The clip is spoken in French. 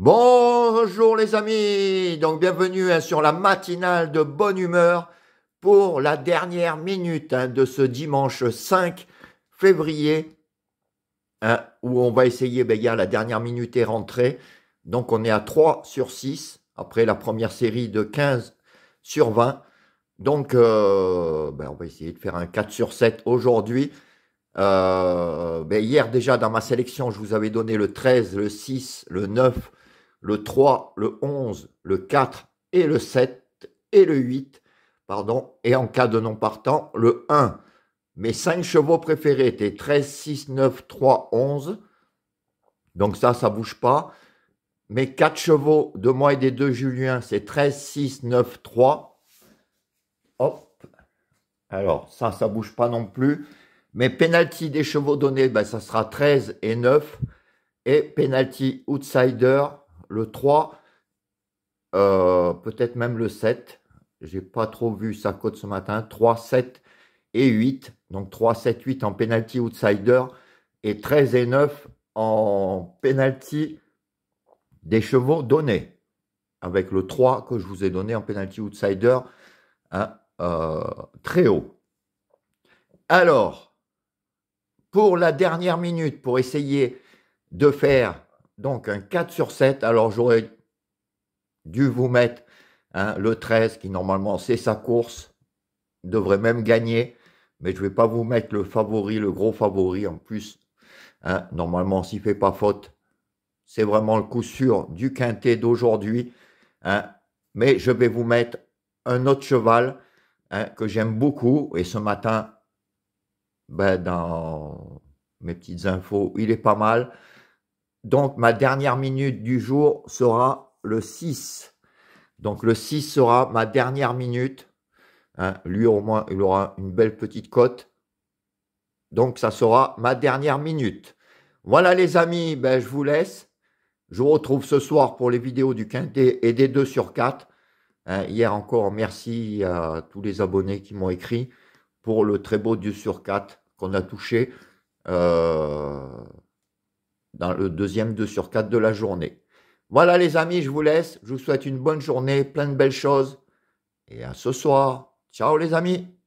Bonjour les amis, donc bienvenue hein, sur la matinale de bonne humeur pour la dernière minute hein, de ce dimanche 5 février hein, où on va essayer, ben, la dernière minute est rentrée, donc on est à 3 sur 6 après la première série de 15 sur 20, donc euh, ben, on va essayer de faire un 4 sur 7 aujourd'hui. Euh, ben, hier déjà dans ma sélection, je vous avais donné le 13, le 6, le 9, le 3, le 11, le 4 et le 7 et le 8, pardon, et en cas de non partant, le 1. Mes 5 chevaux préférés étaient 13, 6, 9, 3, 11. Donc ça, ça ne bouge pas. Mes 4 chevaux de moi et des deux Julien, c'est 13, 6, 9, 3. Hop. Alors ça, ça ne bouge pas non plus. Mes penalty des chevaux donnés, ben, ça sera 13 et 9. Et penalty outsider, le 3, euh, peut-être même le 7. J'ai pas trop vu sa cote ce matin. 3, 7 et 8. Donc 3, 7, 8 en penalty outsider et 13 et 9 en penalty des chevaux donnés. Avec le 3 que je vous ai donné en penalty outsider hein, euh, très haut. Alors, pour la dernière minute, pour essayer de faire donc un 4 sur 7, alors j'aurais dû vous mettre hein, le 13 qui normalement c'est sa course, devrait même gagner, mais je ne vais pas vous mettre le favori, le gros favori en plus. Hein, normalement s'il fait pas faute, c'est vraiment le coup sûr du quintet d'aujourd'hui. Hein, mais je vais vous mettre un autre cheval que j'aime beaucoup et ce matin, ben, dans mes petites infos, il est pas mal. Donc, ma dernière minute du jour sera le 6. Donc, le 6 sera ma dernière minute. Hein, lui, au moins, il aura une belle petite cote. Donc, ça sera ma dernière minute. Voilà, les amis, ben, je vous laisse. Je vous retrouve ce soir pour les vidéos du Quintet et des 2 sur 4. Hein, hier encore, merci à tous les abonnés qui m'ont écrit pour le très beau 2 sur 4 qu'on a touché. Euh dans le deuxième 2 sur 4 de la journée. Voilà les amis, je vous laisse. Je vous souhaite une bonne journée, plein de belles choses. Et à ce soir. Ciao les amis.